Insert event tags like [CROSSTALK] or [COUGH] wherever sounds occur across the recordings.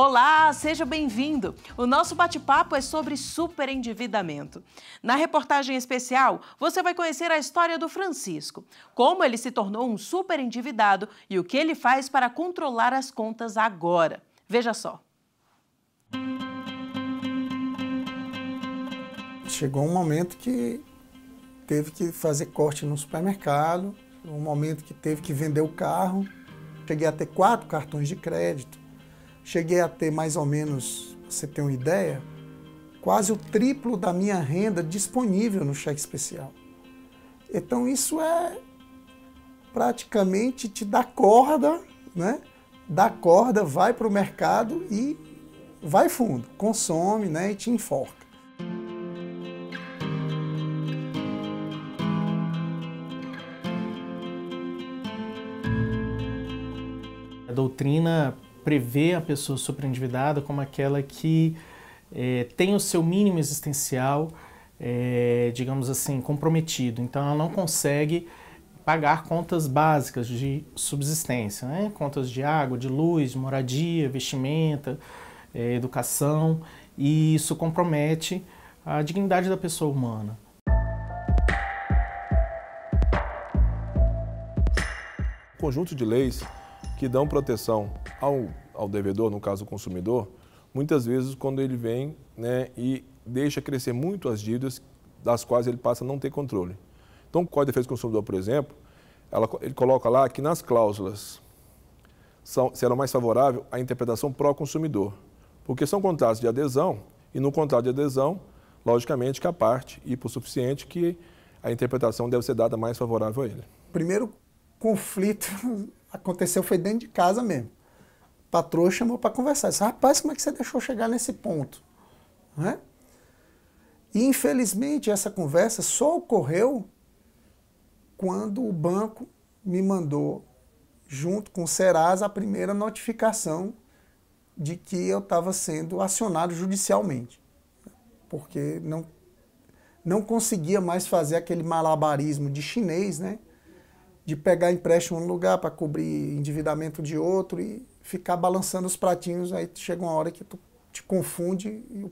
Olá, seja bem-vindo. O nosso bate-papo é sobre superendividamento. Na reportagem especial, você vai conhecer a história do Francisco, como ele se tornou um superendividado e o que ele faz para controlar as contas agora. Veja só. Chegou um momento que teve que fazer corte no supermercado, um momento que teve que vender o carro. Cheguei a ter quatro cartões de crédito cheguei a ter mais ou menos, você tem uma ideia, quase o triplo da minha renda disponível no cheque especial. Então isso é praticamente te dá corda, né? Dá corda, vai para o mercado e vai fundo, consome, né? E te enforca. A doutrina prevê a pessoa superendividada como aquela que é, tem o seu mínimo existencial, é, digamos assim, comprometido. Então ela não consegue pagar contas básicas de subsistência, né? contas de água, de luz, moradia, vestimenta, é, educação, e isso compromete a dignidade da pessoa humana. conjunto de leis que dão proteção ao, ao devedor, no caso o consumidor, muitas vezes quando ele vem né, e deixa crescer muito as dívidas das quais ele passa a não ter controle. Então, o Código de Defesa do Consumidor, por exemplo, ela, ele coloca lá que nas cláusulas são, será é mais favorável à interpretação pró-consumidor, porque são contratos de adesão e no contrato de adesão, logicamente, que a parte e por suficiente que a interpretação deve ser dada mais favorável a ele. Primeiro conflito [LAUGHS] aconteceu foi dentro de casa mesmo patroa chamou para conversar. Disse, rapaz, como é que você deixou chegar nesse ponto? Né? E infelizmente essa conversa só ocorreu quando o banco me mandou, junto com o Serasa, a primeira notificação de que eu estava sendo acionado judicialmente. Porque não, não conseguia mais fazer aquele malabarismo de chinês, né? De pegar empréstimo num lugar para cobrir endividamento de outro e ficar balançando os pratinhos, aí chega uma hora que tu te confunde e,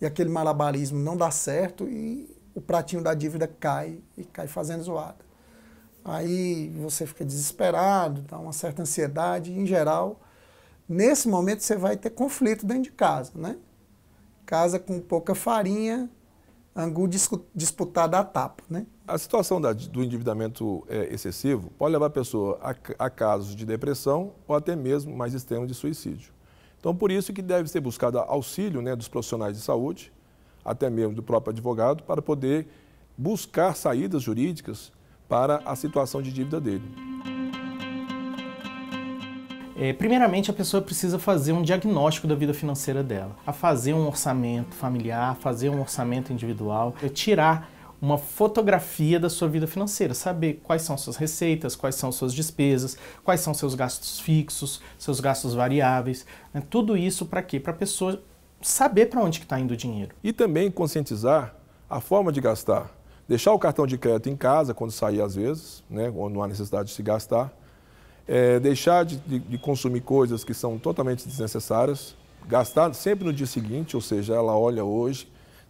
e aquele malabarismo não dá certo e o pratinho da dívida cai e cai fazendo zoada. Aí você fica desesperado, dá uma certa ansiedade, e, em geral, nesse momento você vai ter conflito dentro de casa, né? Casa com pouca farinha, angu disputada a tapa, né? A situação da, do endividamento é, excessivo pode levar a pessoa a, a, casos de depressão ou até mesmo mais extremos de suicídio. Então, por isso que deve ser buscado auxílio né, dos profissionais de saúde, até mesmo do próprio advogado, para poder buscar saídas jurídicas para a situação de dívida dele. É, primeiramente, a pessoa precisa fazer um diagnóstico da vida financeira dela, a fazer um orçamento familiar, fazer um orçamento individual, é, tirar uma fotografia da sua vida financeira, saber quais são suas receitas, quais são suas despesas, quais são seus gastos fixos, seus gastos variáveis, né? tudo isso para quê? Para a pessoa saber para onde está indo o dinheiro. E também conscientizar a forma de gastar. Deixar o cartão de crédito em casa quando sair às vezes, né? quando não há necessidade de se gastar. É, deixar de, de, de consumir coisas que são totalmente desnecessárias, gastar sempre no dia seguinte, ou seja, ela olha hoje,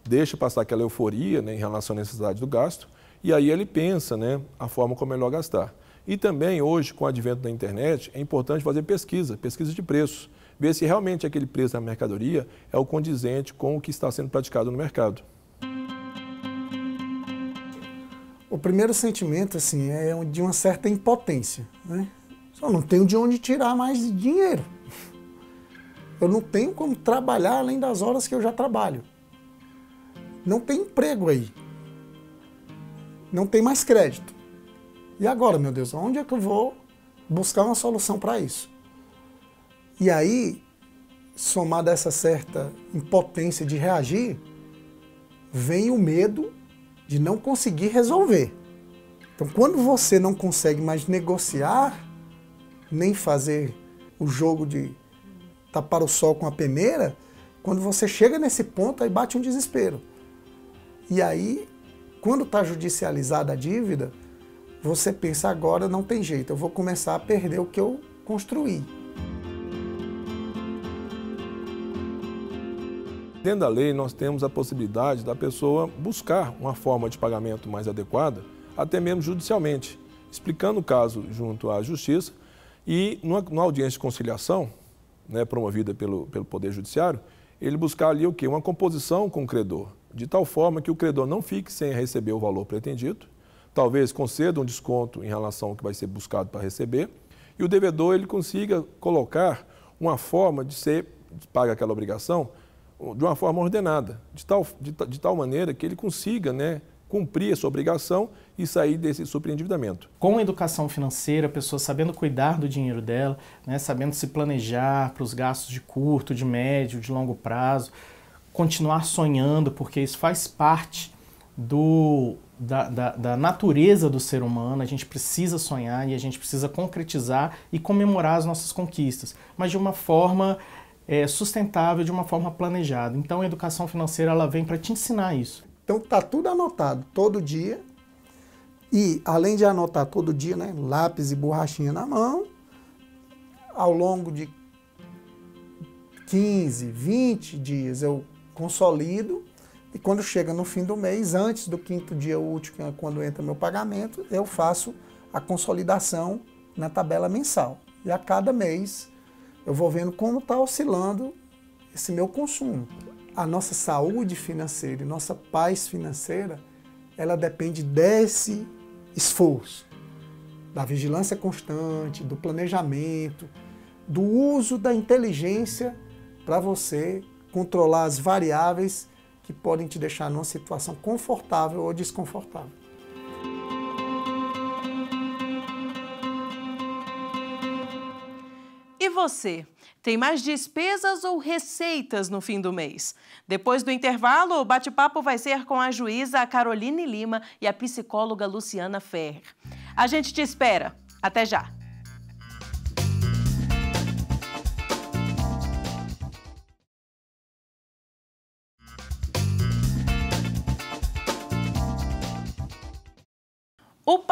deixa passar aquela euforia né, em relação à necessidade do gasto, e aí ele pensa né, a forma como é melhor gastar. E também, hoje, com o advento da internet, é importante fazer pesquisa, pesquisa de preços, ver se realmente aquele preço da mercadoria é o condizente com o que está sendo praticado no mercado. O primeiro sentimento assim, é de uma certa impotência. Né? Só não tenho de onde tirar mais dinheiro. Eu não tenho como trabalhar além das horas que eu já trabalho não tem emprego aí. Não tem mais crédito. E agora, meu Deus, onde é que eu vou buscar uma solução para isso? E aí, somada a essa certa impotência de reagir, vem o medo de não conseguir resolver. Então, quando você não consegue mais negociar, nem fazer o jogo de tapar o sol com a peneira, quando você chega nesse ponto, aí bate um desespero. E aí, quando está judicializada a dívida, você pensa agora não tem jeito, eu vou começar a perder o que eu construí. Dentro da lei, nós temos a possibilidade da pessoa buscar uma forma de pagamento mais adequada, até mesmo judicialmente, explicando o caso junto à Justiça e, numa, numa audiência de conciliação, né, promovida pelo, pelo Poder Judiciário, ele buscar ali o quê? Uma composição com o credor de tal forma que o credor não fique sem receber o valor pretendido, talvez conceda um desconto em relação ao que vai ser buscado para receber, e o devedor ele consiga colocar uma forma de ser, de paga aquela obrigação, de uma forma ordenada, de tal, de, de tal maneira que ele consiga né, cumprir essa obrigação e sair desse superendividamento. Com educação financeira, a pessoa sabendo cuidar do dinheiro dela, né, sabendo se planejar para os gastos de curto, de médio, de longo prazo, continuar sonhando, porque isso faz parte do, da, da, da, natureza do ser humano. A gente precisa sonhar e a gente precisa concretizar e comemorar as nossas conquistas, mas de uma forma é, sustentável, de uma forma planejada. Então, a educação financeira ela vem para te ensinar isso. Então, tá tudo anotado todo dia. E além de anotar todo dia, né, lápis e borrachinha na mão, ao longo de 15, 20 dias eu consolido e quando chega no fim do mês, antes do quinto dia útil, é quando entra meu pagamento, eu faço a consolidação na tabela mensal. E a cada mês eu vou vendo como está oscilando esse meu consumo. A nossa saúde financeira e nossa paz financeira, ela depende desse esforço, da vigilância constante, do planejamento, do uso da inteligência para você controlar as variáveis que podem te deixar numa situação confortável ou desconfortável. E você? Tem mais despesas ou receitas no fim do mês? Depois do intervalo, o bate-papo vai ser com a juíza Caroline Lima e a psicóloga Luciana Ferrer. A gente te espera. Até já!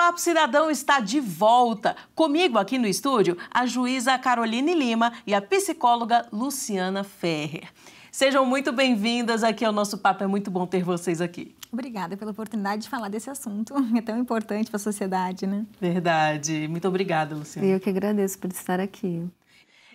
Papo Cidadão está de volta. Comigo aqui no estúdio, a juíza Caroline Lima e a psicóloga Luciana Ferrer. Sejam muito bem-vindas aqui ao nosso papo. É muito bom ter vocês aqui. Obrigada pela oportunidade de falar desse assunto. [LAUGHS] É tão importante para a sociedade, né? Verdade. Muito obrigada, Luciana. Eu que agradeço por estar aqui.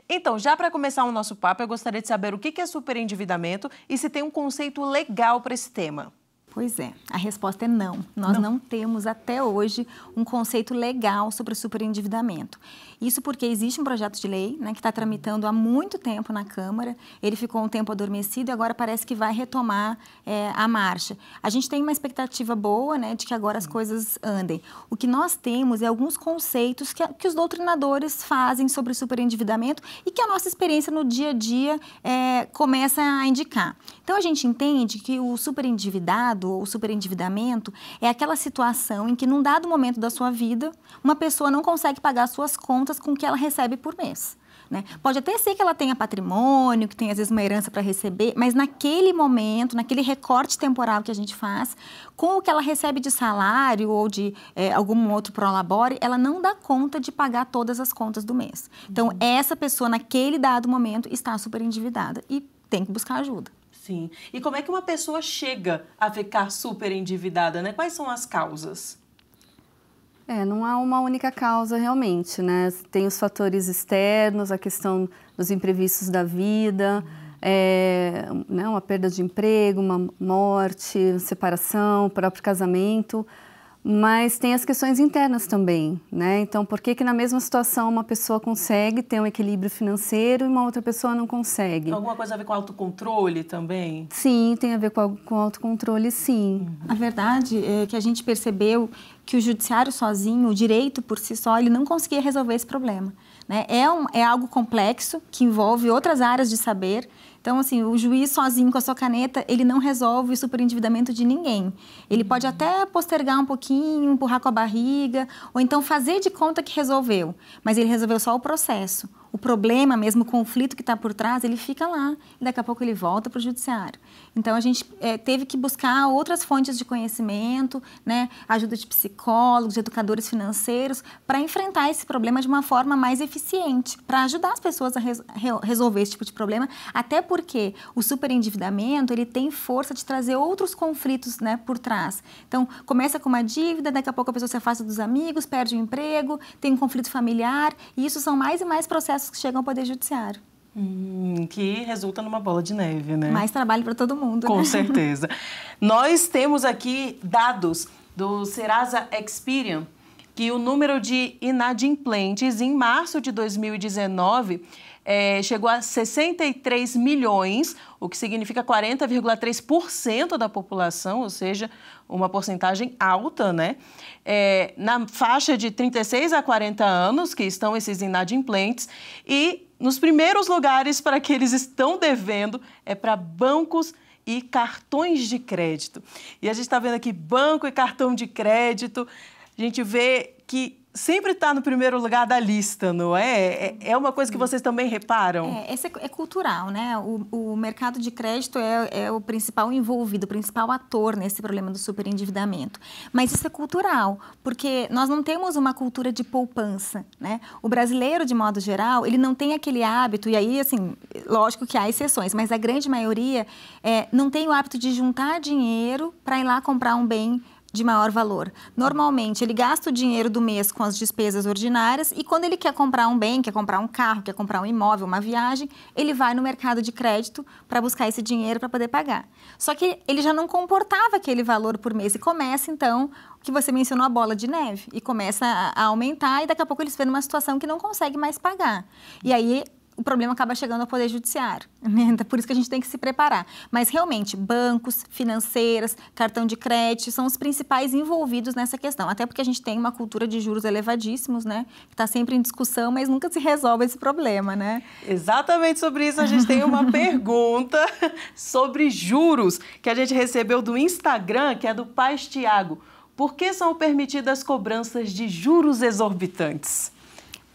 Então, já para começar o nosso papo, eu gostaria de saber o que é superendividamento e se tem um conceito legal para esse tema. Pois é, a resposta é não. Nós não. não. temos até hoje um conceito legal sobre o superendividamento. Isso porque existe um projeto de lei né, que está tramitando há muito tempo na Câmara, ele ficou um tempo adormecido e agora parece que vai retomar é, a marcha. A gente tem uma expectativa boa né, de que agora as hum. coisas andem. O que nós temos é alguns conceitos que, que os doutrinadores fazem sobre o superendividamento e que a nossa experiência no dia a dia é, começa a indicar. Então a gente entende que o superendividado endividado ou superendividamento é aquela situação em que, num dado momento da sua vida, uma pessoa não consegue pagar suas contas com o que ela recebe por mês. Né? Pode até ser que ela tenha patrimônio, que tenha às vezes uma herança para receber, mas naquele momento, naquele recorte temporal que a gente faz, com o que ela recebe de salário ou de é, algum outro prolabore, ela não dá conta de pagar todas as contas do mês. Então, uhum. essa pessoa, naquele dado momento, está super endividada e tem que buscar ajuda. Sim. E como é que uma pessoa chega a ficar super endividada, né? Quais são as causas? É, não há uma única causa realmente, né? Tem os fatores externos, a questão dos imprevistos da vida, é, né, uma perda de emprego, uma morte, separação, próprio casamento mas tem as questões internas também, né? Então, por que que na mesma situação uma pessoa consegue ter um equilíbrio financeiro e uma outra pessoa não consegue? Alguma coisa a ver com autocontrole também? Sim, tem a ver com, com autocontrole, sim. Uhum. A verdade é que a gente percebeu que o judiciário sozinho, o direito por si só, ele não conseguia resolver esse problema. Né? É, um, é algo complexo que envolve outras áreas de saber então, assim, o juiz sozinho com a sua caneta, ele não resolve o superendividamento de ninguém. Ele pode uhum. até postergar um pouquinho, empurrar com a barriga, ou então fazer de conta que resolveu, mas ele resolveu só o processo o problema mesmo, o conflito que está por trás, ele fica lá e daqui a pouco ele volta para o judiciário. Então a gente é, teve que buscar outras fontes de conhecimento, né, ajuda de psicólogos, de educadores financeiros, para enfrentar esse problema de uma forma mais eficiente, para ajudar as pessoas a re, resolver esse tipo de problema, até porque o superendividamento ele tem força de trazer outros conflitos, né, por trás. Então começa com uma dívida, daqui a pouco a pessoa se afasta dos amigos, perde o emprego, tem um conflito familiar, e isso são mais e mais processos processos que chegam ao Poder Judiciário. Hum, que resulta numa bola de neve, né? Mais trabalho para todo mundo. Com né? [LAUGHS] certeza. Nós temos aqui dados do Serasa Experian que o número de inadimplentes em março de 2019 é, chegou a 63 milhões, o que significa 40,3% da população, ou seja, uma porcentagem alta, né? É, na faixa de 36 a 40 anos, que estão esses inadimplentes, e nos primeiros lugares para que eles estão devendo é para bancos e cartões de crédito. E a gente está vendo aqui banco e cartão de crédito, a gente vê que sempre está no primeiro lugar da lista, não é? É, é uma coisa que vocês também reparam? É, esse é, é cultural, né? O, o mercado de crédito é, é, o principal envolvido, o principal ator nesse problema do superendividamento. Mas isso é cultural, porque nós não temos uma cultura de poupança, né? O brasileiro, de modo geral, ele não tem aquele hábito, e aí, assim, lógico que há exceções, mas a grande maioria é, não tem o hábito de juntar dinheiro para ir lá comprar um bem de maior valor. Normalmente, ele gasta o dinheiro do mês com as despesas ordinárias e quando ele quer comprar um bem, quer comprar um carro, quer comprar um imóvel, uma viagem, ele vai no mercado de crédito para buscar esse dinheiro para poder pagar. Só que ele já não comportava aquele valor por mês e começa então o que você mencionou a bola de neve e começa a aumentar e daqui a pouco ele se vê numa situação que não consegue mais pagar. E aí o problema acaba chegando ao Poder Judiciário. [LAUGHS] Né? Então, por isso que a gente tem que se preparar. Mas realmente, bancos, financeiras, cartão de crédito são os principais envolvidos nessa questão. Até porque a gente tem uma cultura de juros elevadíssimos, né? Que está sempre em discussão, mas nunca se resolve esse problema, né? Exatamente sobre isso a gente tem uma [LAUGHS] pergunta sobre juros que a gente recebeu do Instagram, que é do Paz Tiago. Por que são permitidas cobranças de juros exorbitantes?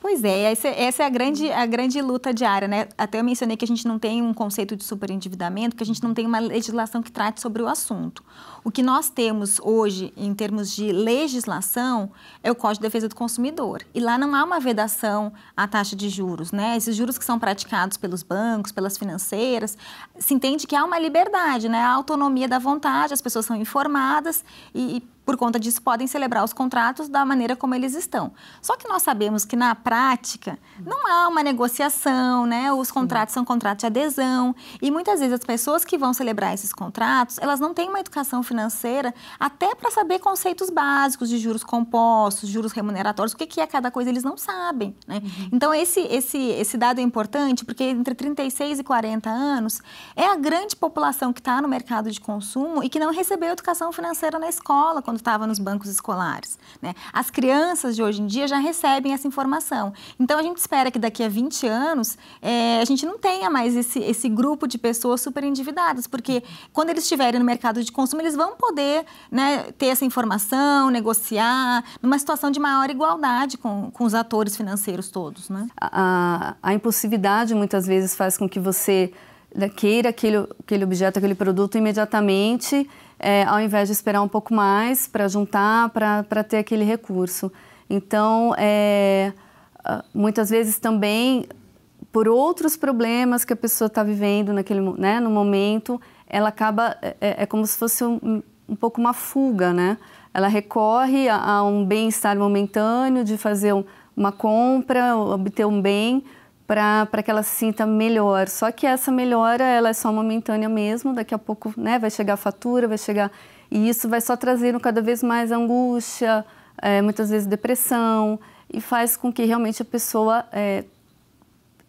Pois é, essa, é a grande, uhum. a grande luta diária, né? Até eu mencionei que a gente não tem um conceito de superendividamento, que a gente não tem uma legislação que trate sobre o assunto. O que nós temos hoje, em termos de legislação, é o Código de Defesa do Consumidor. E lá não há uma vedação à taxa de juros, né? Esses juros que são praticados pelos bancos, pelas financeiras, se entende que há uma liberdade, né? A autonomia da vontade, as pessoas são informadas e, e por conta disso, podem celebrar os contratos da maneira como eles estão. Só que nós sabemos que na prática não há uma negociação, né? Os contratos são contratos de adesão e muitas vezes as pessoas que vão celebrar esses contratos, elas não têm uma educação financeira até para saber conceitos básicos de juros compostos, juros remuneratórios, o que é cada coisa eles não sabem, né? Uhum. Então esse esse esse dado é importante porque entre 36 e 40 anos é a grande população que está no mercado de consumo e que não recebeu educação financeira na escola quando estava nos bancos escolares. Né? As crianças de hoje em dia já recebem essa informação. Então, a gente espera que daqui a 20 anos é, a gente não tenha mais esse, esse grupo de pessoas super endividadas, porque quando eles estiverem no mercado de consumo, eles vão poder né, ter essa informação, negociar, numa situação de maior igualdade com, com os atores financeiros todos. Né? A, a impulsividade muitas vezes faz com que você né, queira aquele, aquele objeto, aquele produto imediatamente é, ao invés de esperar um pouco mais para juntar, para ter aquele recurso. Então, é, ah, muitas vezes também por outros problemas que a pessoa está vivendo naquele, né, no momento, ela acaba é, é, é como se fosse um, um, pouco uma fuga, né? Ela recorre a, a um bem-estar momentâneo de fazer um, uma compra, obter um bem para que ela se sinta melhor. Só que essa melhora ela é só momentânea mesmo, daqui a pouco né, vai chegar a fatura, vai chegar. E isso vai só trazendo cada vez mais angústia, é, muitas vezes depressão, e faz com que realmente a pessoa é,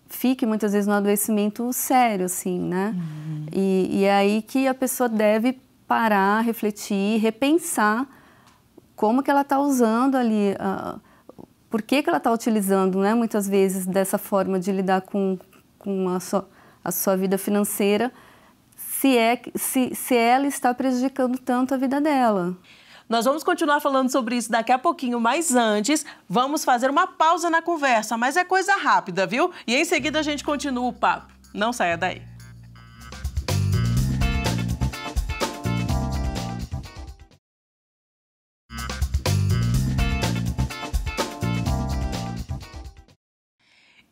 fique muitas vezes no adoecimento sério, assim, né? Uhum. E, e, é aí que a pessoa deve parar, refletir, repensar como que ela está usando ali. Uh, por que, que ela está utilizando, né, muitas vezes, dessa forma de lidar com, com a, sua, a sua vida financeira, se, é, se, se ela está prejudicando tanto a vida dela. Nós vamos continuar falando sobre isso daqui a pouquinho, mas antes vamos fazer uma pausa na conversa, mas é coisa rápida, viu? E em seguida a gente continua o papo. Não saia daí.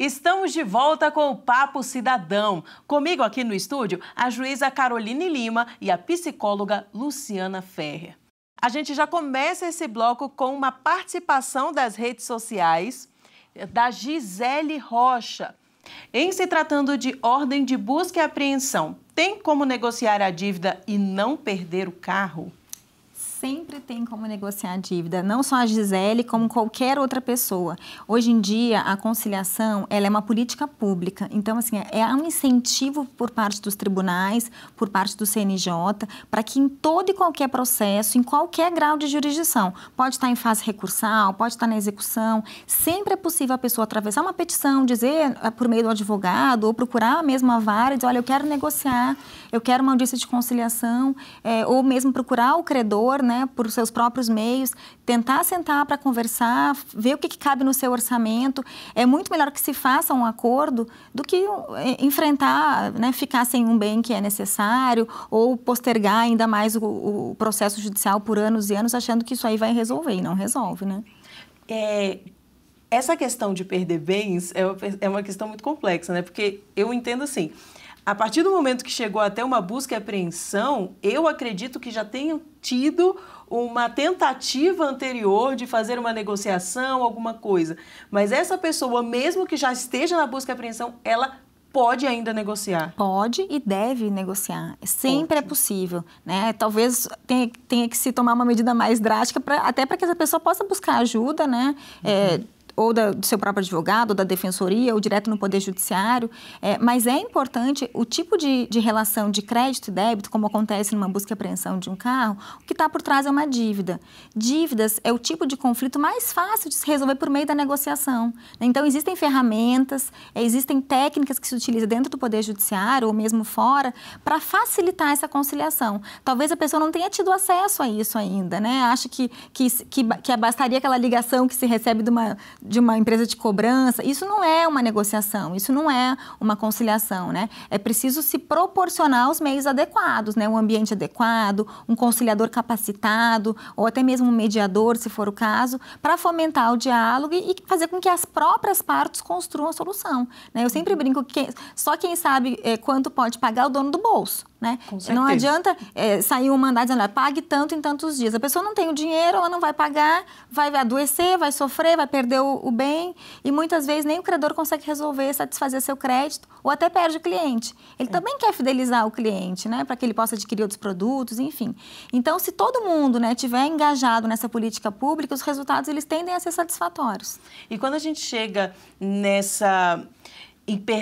Estamos de volta com o Papo Cidadão. Comigo aqui no estúdio, a juíza Caroline Lima e a psicóloga Luciana Ferrer. A gente já começa esse bloco com uma participação das redes sociais da Gisele Rocha. Em se tratando de ordem de busca e apreensão, tem como negociar a dívida e não perder o carro? sempre tem como negociar a dívida, não só a Gisele, como qualquer outra pessoa. Hoje em dia, a conciliação ela é uma política pública. Então, assim, é, é um incentivo por parte dos tribunais, por parte do CNJ, para que em todo e qualquer processo, em qualquer grau de jurisdição, pode estar em fase recursal, pode estar na execução, sempre é possível a pessoa atravessar uma petição, dizer eh, por meio do advogado ou procurar mesmo a vara e dizer, olha, eu quero negociar, eu quero uma audiência de conciliação, é, ou mesmo procurar o credor, né? né, por seus próprios meios, tentar sentar para conversar, ver o que, que, cabe no seu orçamento. É muito melhor que se faça um acordo do que é, enfrentar, né, ficar sem um bem que é necessário ou postergar ainda mais o, o processo judicial por anos e anos, achando que isso aí vai resolver e não resolve, né? É, essa questão de perder bens é uma, é uma questão muito complexa, né? Porque eu entendo assim, a partir do momento que chegou até uma busca e apreensão, eu acredito que já tenham tido uma tentativa anterior de fazer uma negociação, alguma coisa. Mas essa pessoa, mesmo que já esteja na busca e apreensão, ela pode ainda negociar? Pode e deve negociar. Sempre Ótimo. é possível, né? Talvez tenha, tenha, que se tomar uma medida mais drástica, pra, até para que essa pessoa possa buscar ajuda, né? Uhum. É, ou da, do seu próprio advogado, ou da defensoria, ou direto no Poder Judiciário, é, mas é importante o tipo de, de, relação de crédito e débito, como acontece numa busca e apreensão de um carro, o que está por trás é uma dívida. Dívidas é o tipo de conflito mais fácil de se resolver por meio da negociação. Né? Então, existem ferramentas, existem técnicas que se utilizam dentro do Poder Judiciário, ou mesmo fora, para facilitar essa conciliação. Talvez a pessoa não tenha tido acesso a isso ainda, né? Acha que, que, que, que bastaria aquela ligação que se recebe de uma de uma empresa de cobrança, isso não é uma negociação, isso não é uma conciliação, né? É preciso se proporcionar os meios adequados, né? Um ambiente adequado, um conciliador capacitado, ou até mesmo um mediador, se for o caso, para fomentar o diálogo e fazer com que as próprias partes construam a solução. Né? Eu sempre brinco que só quem sabe eh, quanto pode pagar é o dono do bolso. Né? Não adianta é, sair um mandado dizendo, pague tanto em tantos dias. A pessoa não tem o dinheiro, ela não vai pagar, vai adoecer, vai sofrer, vai perder o, o bem e muitas vezes nem o credor consegue resolver, satisfazer seu crédito ou até perde o cliente. Ele é. também quer fidelizar o cliente, né? Para que ele possa adquirir outros produtos, enfim. Então, se todo mundo né, tiver engajado nessa política pública, os resultados eles tendem a ser satisfatórios. E quando a gente chega nessa,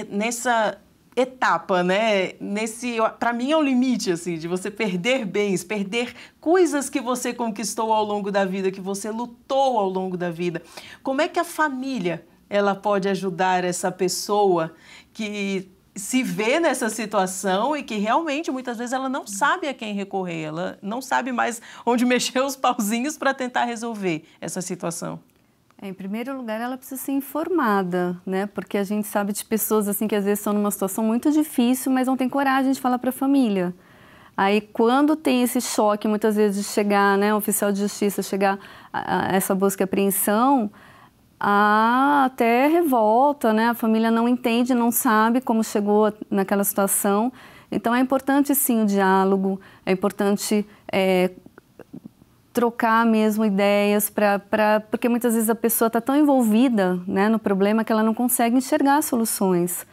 nessa etapa, né? Nesse, para mim é o um limite assim de você perder bens, perder coisas que você conquistou ao longo da vida, que você lutou ao longo da vida. Como é que a família ela pode ajudar essa pessoa que se vê nessa situação e que realmente muitas vezes ela não sabe a quem recorrer, ela não sabe mais onde [LAUGHS] mexer os pauzinhos para tentar resolver essa situação. É, em primeiro lugar, ela precisa ser informada, né? Porque a gente sabe de pessoas assim que às vezes estão numa situação muito difícil, mas não tem coragem de falar para a família. Aí, quando tem esse choque, muitas vezes, de chegar, né, o oficial de justiça chegar a, a essa busca e apreensão, há até revolta, né? A família não entende, não sabe como chegou naquela situação. Então, é importante, sim, o diálogo, é importante é, trocar mesmo ideias para porque muitas vezes a pessoa está tão envolvida né, no problema que ela não consegue enxergar soluções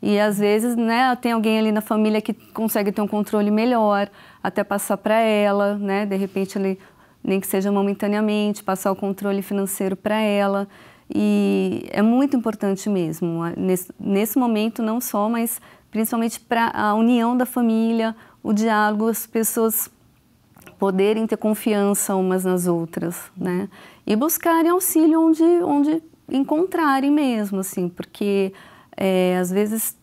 e às vezes né tem alguém ali na família que consegue ter um controle melhor até passar para ela né de repente ele nem que seja momentaneamente passar o controle financeiro para ela e é muito importante mesmo nesse, nesse momento não só mas principalmente para a união da família o diálogo as pessoas poderem ter confiança umas nas outras, né? E buscarem auxílio onde, onde encontrarem mesmo, assim, porque é, às vezes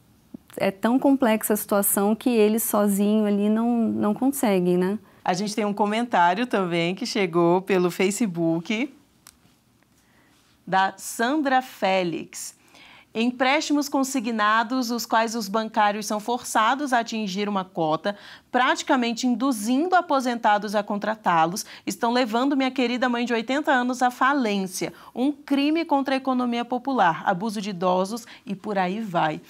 é tão complexa a situação que eles sozinho ali não, não conseguem, né? A gente tem um comentário também que chegou pelo Facebook da Sandra Félix empréstimos consignados, os quais os bancários são forçados a atingir uma cota, praticamente induzindo aposentados a contratá-los, estão levando minha querida mãe de 80 anos à falência. Um crime contra a economia popular, abuso de idosos e por aí vai.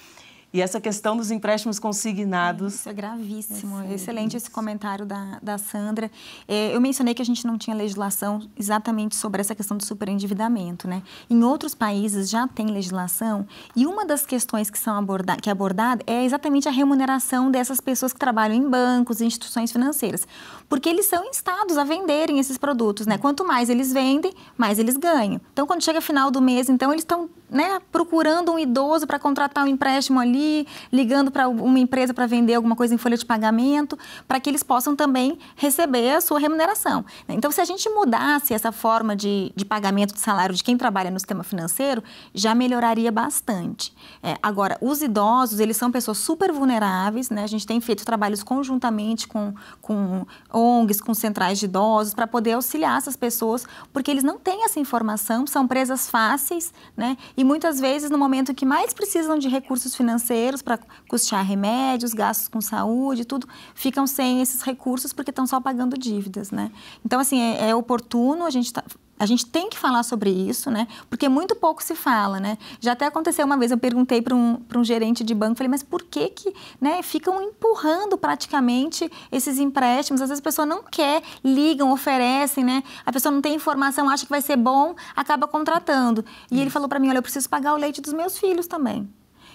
E essa questão dos empréstimos consignados. Isso é gravíssimo. É Excelente esse comentário da, da Sandra. É, eu mencionei que a gente não tinha legislação exatamente sobre essa questão do superendividamento, né? Em outros países já tem legislação e uma das questões que, são aborda que é abordada é exatamente a remuneração dessas pessoas que trabalham em bancos, e instituições financeiras. Porque eles são instados a venderem esses produtos, né? Quanto mais eles vendem, mais eles ganham. Então, quando chega final do mês, então, eles estão né, procurando um idoso para contratar um empréstimo ali ali, ligando para uma empresa para vender alguma coisa em folha de pagamento, para que eles possam também receber a sua remuneração. Né? Então, se a gente mudasse essa forma de, de pagamento de salário de quem trabalha no sistema financeiro, já melhoraria bastante. É, agora, os idosos, eles são pessoas super vulneráveis, né? A gente tem feito trabalhos conjuntamente com, com ONGs, com centrais de idosos, para poder auxiliar essas pessoas, porque eles não têm essa informação, são presas fáceis, né? E muitas vezes, no momento que mais precisam de recursos financeiros, financeiros para custear remédios, gastos com saúde, tudo, ficam sem esses recursos porque estão só pagando dívidas, né? Então, assim, é, é oportuno a gente tá, a gente tem que falar sobre isso, né? Porque muito pouco se fala, né? Já até aconteceu uma vez, eu perguntei para um, um gerente de banco, falei, mas por que que né, ficam empurrando praticamente esses empréstimos? Às vezes a pessoa não quer, ligam, oferecem, né? A pessoa não tem informação, acha que vai ser bom, acaba contratando. E ele falou para mim, olha, eu preciso pagar o leite dos meus filhos também.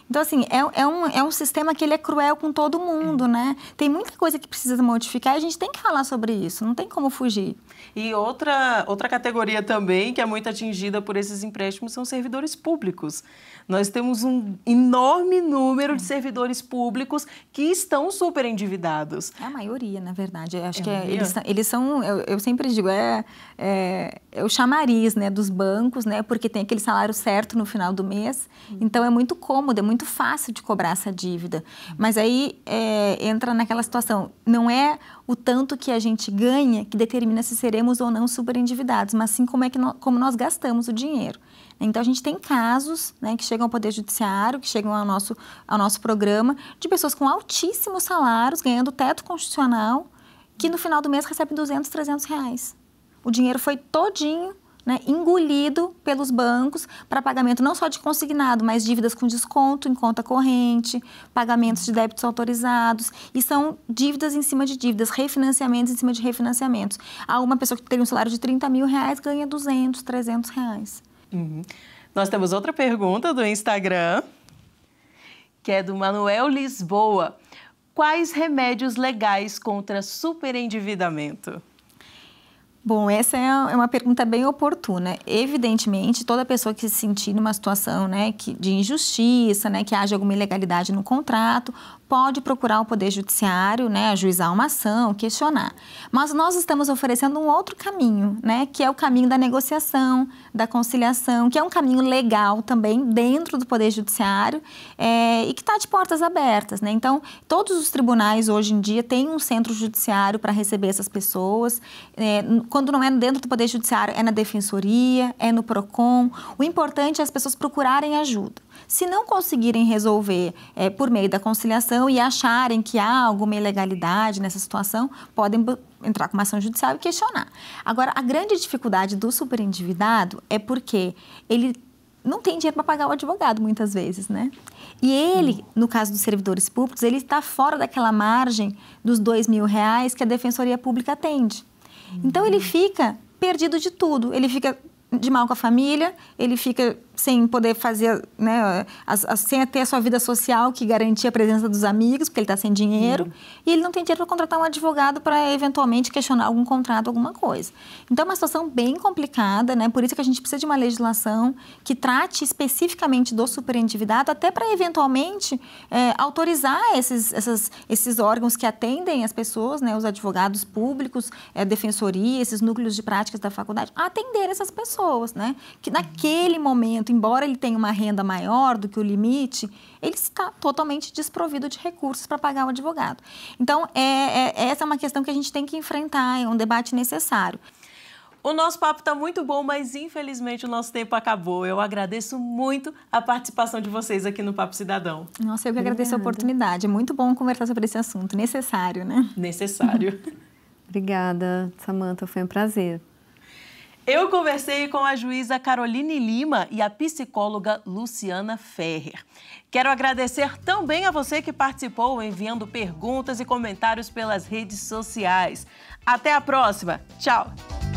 Então, assim, é, é, um, é um sistema que ele é cruel com todo mundo, né? Tem muita coisa que precisa modificar e a gente tem que falar sobre isso, não tem como fugir. E outra, outra categoria também que é muito atingida por esses empréstimos são servidores públicos. Nós temos um enorme número de servidores públicos que estão super endividados. É a maioria, na verdade. Eu acho é que é, eles, eles, são, eu, eu sempre digo, é, é, é, o chamariz né, dos bancos, né? Porque tem aquele salário certo no final do mês. Uhum. Então é muito cômodo, é muito muito fácil de cobrar essa dívida. Mas aí é, entra naquela situação, não é o tanto que a gente ganha que determina se seremos ou não superendividados, mas sim como é que nós, como nós gastamos o dinheiro. Então, a gente tem casos né, que chegam ao Poder Judiciário, que chegam ao nosso, ao nosso programa, de pessoas com altíssimos salários, ganhando teto constitucional, que no final do mês recebem 200, 300 reais. O dinheiro foi todinho né, engolido pelos bancos para pagamento não só de consignado, mas dívidas com desconto em conta corrente, pagamentos de débitos autorizados, e são dívidas em cima de dívidas, refinanciamentos em cima de refinanciamentos. Há uma pessoa que tem um salário de 30 mil reais ganha 200, 300 reais. Uhum. Nós temos outra pergunta do Instagram, que é do Manuel Lisboa. Quais remédios legais contra superendividamento? Bom, essa é, é uma pergunta bem oportuna. Evidentemente, toda pessoa que se sentir numa situação né, que, de injustiça, né, que haja alguma ilegalidade no contrato, pode procurar o Poder Judiciário, né, ajuizar uma ação, questionar. Mas nós estamos oferecendo um outro caminho, né, que é o caminho da negociação, da conciliação, que é um caminho legal também dentro do Poder Judiciário é, e que está de portas abertas. Né? Então, todos os tribunais hoje em dia têm um centro judiciário para receber essas pessoas. É, quando não é dentro do Poder Judiciário, é na Defensoria, é no PROCON. O importante é as pessoas procurarem ajuda. Se não conseguirem resolver é, por meio da conciliação e acharem que há alguma ilegalidade nessa situação, podem entrar com uma ação judicial e questionar. Agora, a grande dificuldade do superendividado é porque ele não tem dinheiro para pagar o advogado muitas vezes, né? E ele, no caso dos servidores públicos, ele está fora daquela margem dos dois mil reais que a defensoria pública atende. Então ele uhum. fica perdido de tudo. Ele fica de mal com a família, ele fica sem poder fazer, né, sem ter a sua vida social que garantia a presença dos amigos, porque ele está sem dinheiro, uhum. e ele não tem dinheiro para contratar um advogado para eventualmente questionar algum contrato, alguma coisa. Então é uma situação bem complicada, né? Por isso que a gente precisa de uma legislação que trate especificamente do superendividado, até para eventualmente é, autorizar esses, essas, esses órgãos que atendem as pessoas, né, os advogados públicos, é, defensoria, esses núcleos de práticas da faculdade, a atender essas pessoas, né? Que naquele momento embora ele tenha uma renda maior do que o limite, ele está totalmente desprovido de recursos para pagar o advogado. Então, é, é, essa é uma questão que a gente tem que enfrentar, é um debate necessário. O nosso papo está muito bom, mas infelizmente o nosso tempo acabou. Eu agradeço muito a participação de vocês aqui no Papo Cidadão. Nossa, eu que agradeço a oportunidade. É muito bom conversar sobre esse assunto. Necessário, né? Necessário. [LAUGHS] Obrigada, Samanta. Foi um prazer. Eu conversei com a juíza Caroline Lima e a psicóloga Luciana Ferrer. Quero agradecer também a você que participou enviando perguntas e comentários pelas redes sociais. Até a próxima. Tchau.